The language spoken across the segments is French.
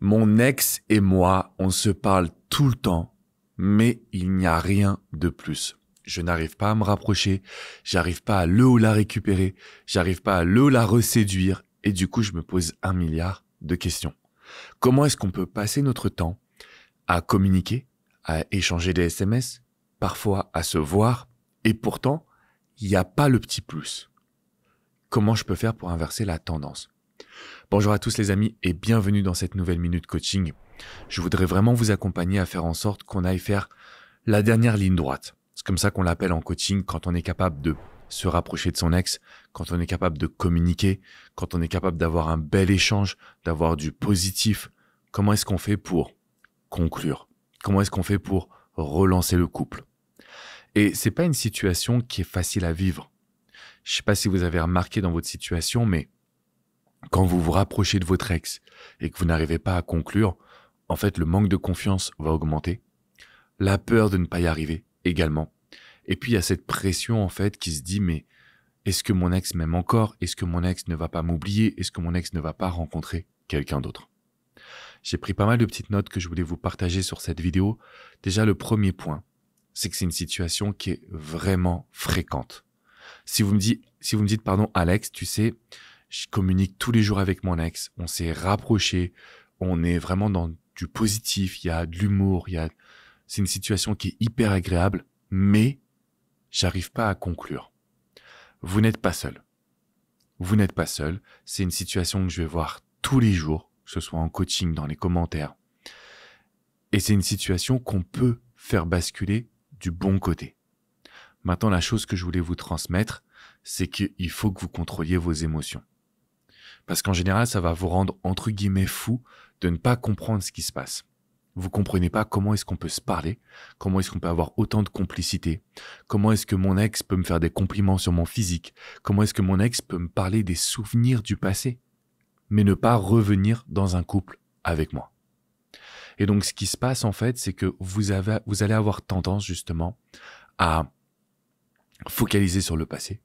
Mon ex et moi, on se parle tout le temps, mais il n'y a rien de plus. Je n'arrive pas à me rapprocher, j'arrive pas à le ou la récupérer, j'arrive pas à le ou la reséduire, et du coup je me pose un milliard de questions. Comment est-ce qu'on peut passer notre temps à communiquer, à échanger des SMS, parfois à se voir, et pourtant, il n'y a pas le petit plus. Comment je peux faire pour inverser la tendance Bonjour à tous les amis et bienvenue dans cette nouvelle minute coaching. Je voudrais vraiment vous accompagner à faire en sorte qu'on aille faire la dernière ligne droite. C'est comme ça qu'on l'appelle en coaching quand on est capable de se rapprocher de son ex, quand on est capable de communiquer, quand on est capable d'avoir un bel échange, d'avoir du positif. Comment est-ce qu'on fait pour conclure Comment est-ce qu'on fait pour relancer le couple Et c'est pas une situation qui est facile à vivre. Je sais pas si vous avez remarqué dans votre situation, mais quand vous vous rapprochez de votre ex et que vous n'arrivez pas à conclure, en fait, le manque de confiance va augmenter. La peur de ne pas y arriver également. Et puis, il y a cette pression, en fait, qui se dit, mais est-ce que mon ex m'aime encore? Est-ce que mon ex ne va pas m'oublier? Est-ce que mon ex ne va pas rencontrer quelqu'un d'autre? J'ai pris pas mal de petites notes que je voulais vous partager sur cette vidéo. Déjà, le premier point, c'est que c'est une situation qui est vraiment fréquente. Si vous me dites, si vous me dites, pardon, Alex, tu sais, je communique tous les jours avec mon ex. On s'est rapproché. On est vraiment dans du positif. Il y a de l'humour. Il y a, c'est une situation qui est hyper agréable, mais j'arrive pas à conclure. Vous n'êtes pas seul. Vous n'êtes pas seul. C'est une situation que je vais voir tous les jours, que ce soit en coaching, dans les commentaires. Et c'est une situation qu'on peut faire basculer du bon côté. Maintenant, la chose que je voulais vous transmettre, c'est qu'il faut que vous contrôliez vos émotions. Parce qu'en général, ça va vous rendre, entre guillemets, fou de ne pas comprendre ce qui se passe. Vous comprenez pas comment est-ce qu'on peut se parler, comment est-ce qu'on peut avoir autant de complicité, comment est-ce que mon ex peut me faire des compliments sur mon physique, comment est-ce que mon ex peut me parler des souvenirs du passé, mais ne pas revenir dans un couple avec moi. Et donc, ce qui se passe, en fait, c'est que vous, avez, vous allez avoir tendance, justement, à focaliser sur le passé,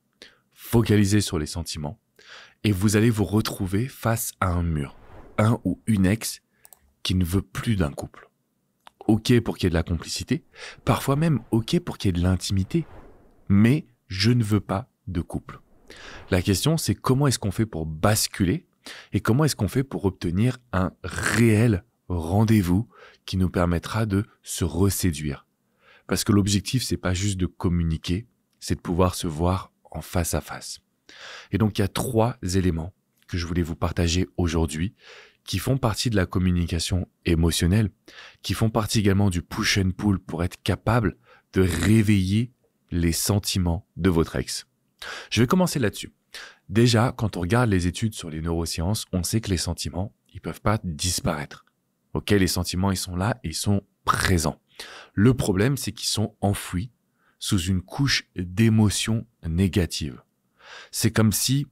focaliser sur les sentiments, et vous allez vous retrouver face à un mur, un ou une ex qui ne veut plus d'un couple. Ok pour qu'il y ait de la complicité, parfois même ok pour qu'il y ait de l'intimité, mais je ne veux pas de couple. La question c'est comment est-ce qu'on fait pour basculer et comment est-ce qu'on fait pour obtenir un réel rendez-vous qui nous permettra de se reséduire. Parce que l'objectif c'est pas juste de communiquer, c'est de pouvoir se voir en face à face. Et donc, il y a trois éléments que je voulais vous partager aujourd'hui qui font partie de la communication émotionnelle, qui font partie également du push and pull pour être capable de réveiller les sentiments de votre ex. Je vais commencer là-dessus. Déjà, quand on regarde les études sur les neurosciences, on sait que les sentiments, ils ne peuvent pas disparaître. Ok, les sentiments, ils sont là, ils sont présents. Le problème, c'est qu'ils sont enfouis sous une couche d'émotions négatives. C'est comme si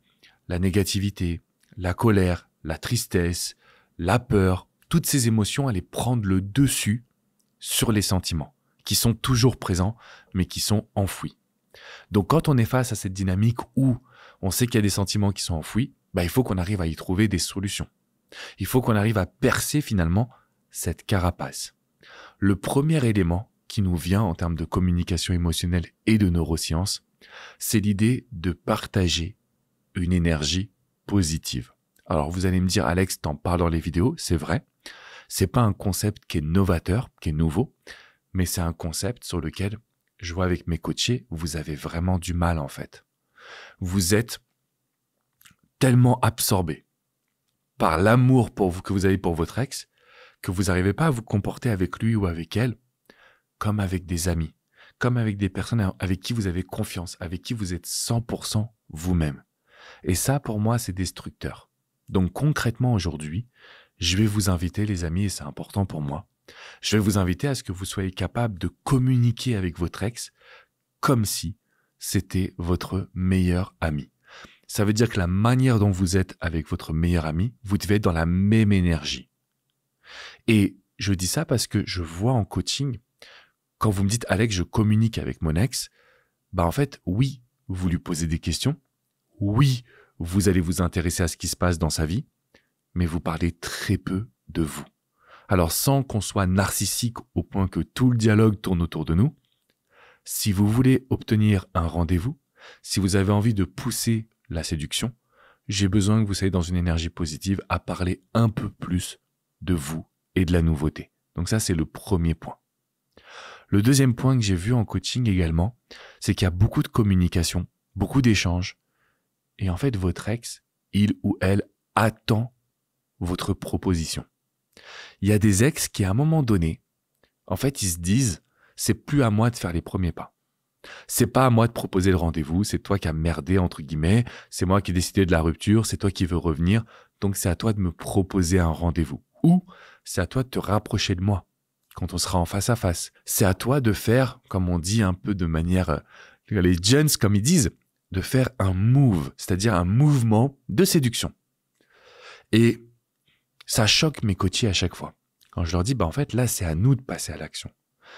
la négativité, la colère, la tristesse, la peur, toutes ces émotions allaient prendre le dessus sur les sentiments, qui sont toujours présents, mais qui sont enfouis. Donc quand on est face à cette dynamique où on sait qu'il y a des sentiments qui sont enfouis, bah, il faut qu'on arrive à y trouver des solutions. Il faut qu'on arrive à percer finalement cette carapace. Le premier élément qui nous vient en termes de communication émotionnelle et de neurosciences, c'est l'idée de partager une énergie positive. Alors vous allez me dire, Alex, t'en parles dans les vidéos, c'est vrai. C'est pas un concept qui est novateur, qui est nouveau, mais c'est un concept sur lequel je vois avec mes coachés, vous avez vraiment du mal en fait. Vous êtes tellement absorbé par l'amour que vous avez pour votre ex que vous n'arrivez pas à vous comporter avec lui ou avec elle comme avec des amis comme avec des personnes avec qui vous avez confiance, avec qui vous êtes 100% vous-même. Et ça, pour moi, c'est destructeur. Donc concrètement, aujourd'hui, je vais vous inviter, les amis, et c'est important pour moi, je vais vous inviter à ce que vous soyez capable de communiquer avec votre ex comme si c'était votre meilleur ami. Ça veut dire que la manière dont vous êtes avec votre meilleur ami, vous devez être dans la même énergie. Et je dis ça parce que je vois en coaching quand vous me dites, Alex, je communique avec mon ex, bah en fait, oui, vous lui posez des questions. Oui, vous allez vous intéresser à ce qui se passe dans sa vie, mais vous parlez très peu de vous. Alors sans qu'on soit narcissique au point que tout le dialogue tourne autour de nous, si vous voulez obtenir un rendez-vous, si vous avez envie de pousser la séduction, j'ai besoin que vous soyez dans une énergie positive à parler un peu plus de vous et de la nouveauté. Donc ça, c'est le premier point. Le deuxième point que j'ai vu en coaching également, c'est qu'il y a beaucoup de communication, beaucoup d'échanges. Et en fait, votre ex, il ou elle attend votre proposition. Il y a des ex qui, à un moment donné, en fait, ils se disent, c'est plus à moi de faire les premiers pas. C'est pas à moi de proposer le rendez-vous, c'est toi qui as merdé, entre guillemets, c'est moi qui ai décidé de la rupture, c'est toi qui veux revenir, donc c'est à toi de me proposer un rendez-vous. Ou c'est à toi de te rapprocher de moi quand on sera en face à face. C'est à toi de faire, comme on dit un peu de manière, euh, les gens comme ils disent, de faire un move, c'est-à-dire un mouvement de séduction. Et ça choque mes côtiers à chaque fois. Quand je leur dis, bah en fait, là, c'est à nous de passer à l'action.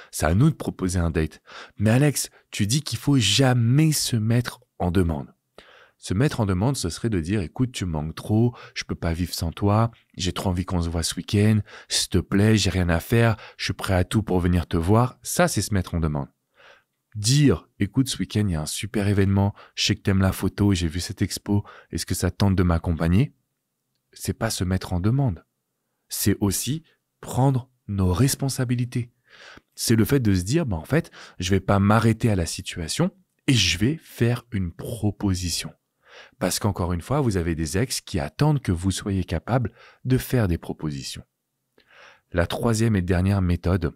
C'est à nous de proposer un date. Mais Alex, tu dis qu'il faut jamais se mettre en demande. Se mettre en demande, ce serait de dire écoute, tu manques trop, je peux pas vivre sans toi, j'ai trop envie qu'on se voit ce week-end, s'il te plaît, j'ai rien à faire, je suis prêt à tout pour venir te voir. Ça, c'est se mettre en demande. Dire écoute, ce week-end, il y a un super événement, je sais que t'aimes la photo, j'ai vu cette expo, est-ce que ça tente de m'accompagner C'est pas se mettre en demande. C'est aussi prendre nos responsabilités. C'est le fait de se dire bah, en fait, je vais pas m'arrêter à la situation et je vais faire une proposition. Parce qu'encore une fois, vous avez des ex qui attendent que vous soyez capable de faire des propositions. La troisième et dernière méthode,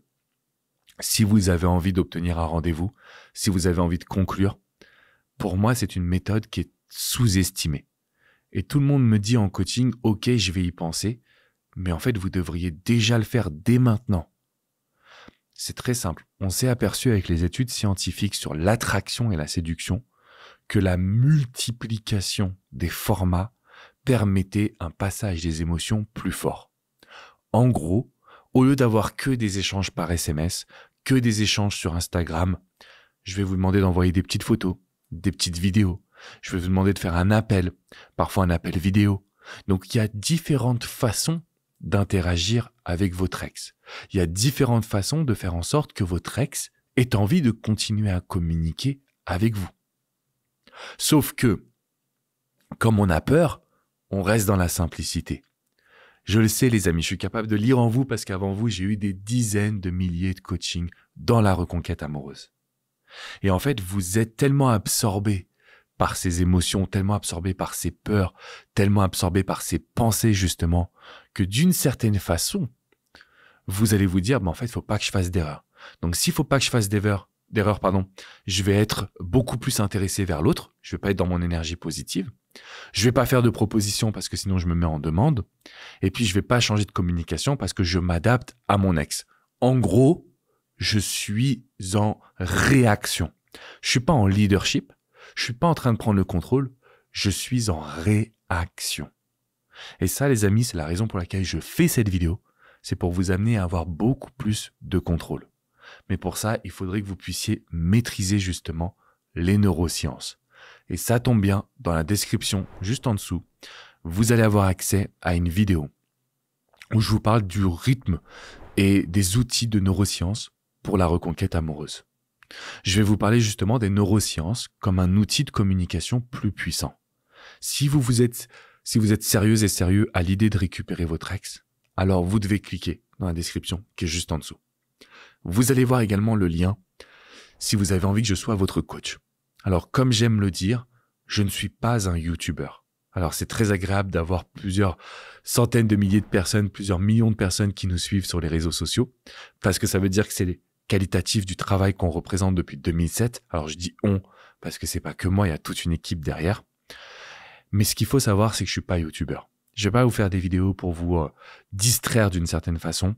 si vous avez envie d'obtenir un rendez-vous, si vous avez envie de conclure, pour moi, c'est une méthode qui est sous-estimée. Et tout le monde me dit en coaching, OK, je vais y penser, mais en fait, vous devriez déjà le faire dès maintenant. C'est très simple. On s'est aperçu avec les études scientifiques sur l'attraction et la séduction que la multiplication des formats permettait un passage des émotions plus fort. En gros, au lieu d'avoir que des échanges par SMS, que des échanges sur Instagram, je vais vous demander d'envoyer des petites photos, des petites vidéos. Je vais vous demander de faire un appel, parfois un appel vidéo. Donc il y a différentes façons d'interagir avec votre ex. Il y a différentes façons de faire en sorte que votre ex ait envie de continuer à communiquer avec vous. Sauf que, comme on a peur, on reste dans la simplicité. Je le sais, les amis, je suis capable de lire en vous parce qu'avant vous, j'ai eu des dizaines de milliers de coachings dans la reconquête amoureuse. Et en fait, vous êtes tellement absorbé par ces émotions, tellement absorbés par ces peurs, tellement absorbé par ces pensées, justement, que d'une certaine façon, vous allez vous dire, mais bah, en fait, il faut pas que je fasse d'erreur. Donc, s'il faut pas que je fasse d'erreur, d'erreur, pardon, je vais être beaucoup plus intéressé vers l'autre. Je vais pas être dans mon énergie positive. Je vais pas faire de proposition parce que sinon je me mets en demande. Et puis je vais pas changer de communication parce que je m'adapte à mon ex. En gros, je suis en réaction. Je suis pas en leadership. Je suis pas en train de prendre le contrôle. Je suis en réaction. Et ça, les amis, c'est la raison pour laquelle je fais cette vidéo. C'est pour vous amener à avoir beaucoup plus de contrôle. Mais pour ça, il faudrait que vous puissiez maîtriser justement les neurosciences. Et ça tombe bien, dans la description juste en dessous, vous allez avoir accès à une vidéo où je vous parle du rythme et des outils de neurosciences pour la reconquête amoureuse. Je vais vous parler justement des neurosciences comme un outil de communication plus puissant. Si vous, vous êtes, si vous êtes sérieux et sérieux à l'idée de récupérer votre ex, alors vous devez cliquer dans la description qui est juste en dessous. Vous allez voir également le lien si vous avez envie que je sois votre coach. Alors comme j'aime le dire, je ne suis pas un YouTuber. Alors c'est très agréable d'avoir plusieurs centaines de milliers de personnes, plusieurs millions de personnes qui nous suivent sur les réseaux sociaux, parce que ça veut dire que c'est qualitatif du travail qu'on représente depuis 2007. Alors je dis on, parce que c'est pas que moi, il y a toute une équipe derrière. Mais ce qu'il faut savoir, c'est que je suis pas YouTuber. Je vais pas vous faire des vidéos pour vous euh, distraire d'une certaine façon.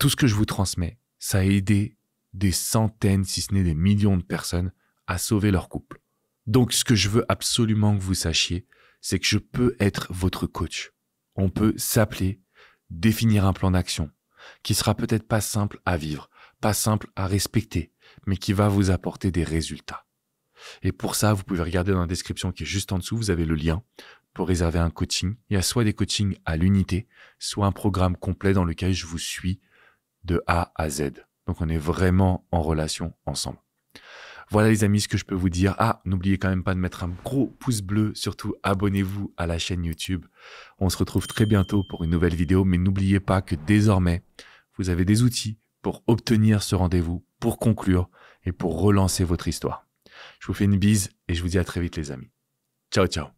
Tout ce que je vous transmets, ça a aidé des centaines, si ce n'est des millions de personnes à sauver leur couple. Donc ce que je veux absolument que vous sachiez, c'est que je peux être votre coach. On peut s'appeler, définir un plan d'action qui sera peut-être pas simple à vivre, pas simple à respecter, mais qui va vous apporter des résultats. Et pour ça, vous pouvez regarder dans la description qui est juste en dessous, vous avez le lien pour réserver un coaching. Il y a soit des coachings à l'unité, soit un programme complet dans lequel je vous suis de A à Z. Donc on est vraiment en relation ensemble. Voilà les amis ce que je peux vous dire. Ah, n'oubliez quand même pas de mettre un gros pouce bleu, surtout abonnez-vous à la chaîne YouTube. On se retrouve très bientôt pour une nouvelle vidéo, mais n'oubliez pas que désormais, vous avez des outils pour obtenir ce rendez-vous, pour conclure et pour relancer votre histoire. Je vous fais une bise et je vous dis à très vite les amis. Ciao ciao